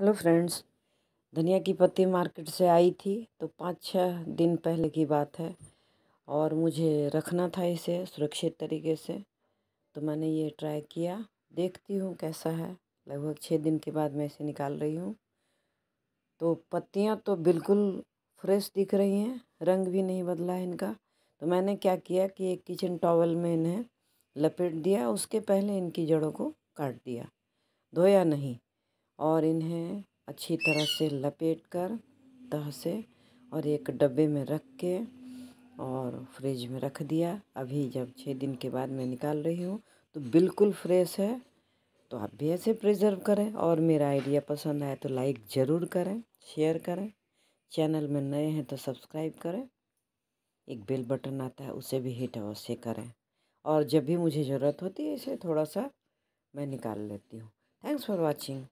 hello friends धनिया की पत्ती मार्केट से आई थी तो पाँच छः दिन पहले की बात है और मुझे रखना था इसे सुरक्षित तरीके से तो मैंने ये ट्राई किया देखती हूँ कैसा है लगभग छः दिन के बाद मैं इसे निकाल रही हूँ तो पत्तियाँ तो बिल्कुल फ्रेश दिख रही हैं रंग भी नहीं बदला है इनका तो मैंने क्या किया कि एक किचन टॉवल में इन्हें लपेट दिया उसके पहले इनकी जड़ों को काट दिया धोया नहीं और इन्हें अच्छी तरह से लपेट कर तह से और एक डब्बे में रख के और फ्रिज में रख दिया अभी जब छः दिन के बाद मैं निकाल रही हूँ तो बिल्कुल फ्रेश है तो आप भी ऐसे प्रिजर्व करें और मेरा आइडिया पसंद आए तो लाइक ज़रूर करें शेयर करें चैनल में नए हैं तो सब्सक्राइब करें एक बेल बटन आता है उसे भी हिट अवश्य करें और जब भी मुझे ज़रूरत होती है इसे थोड़ा सा मैं निकाल लेती हूँ थैंक्स फॉर वॉचिंग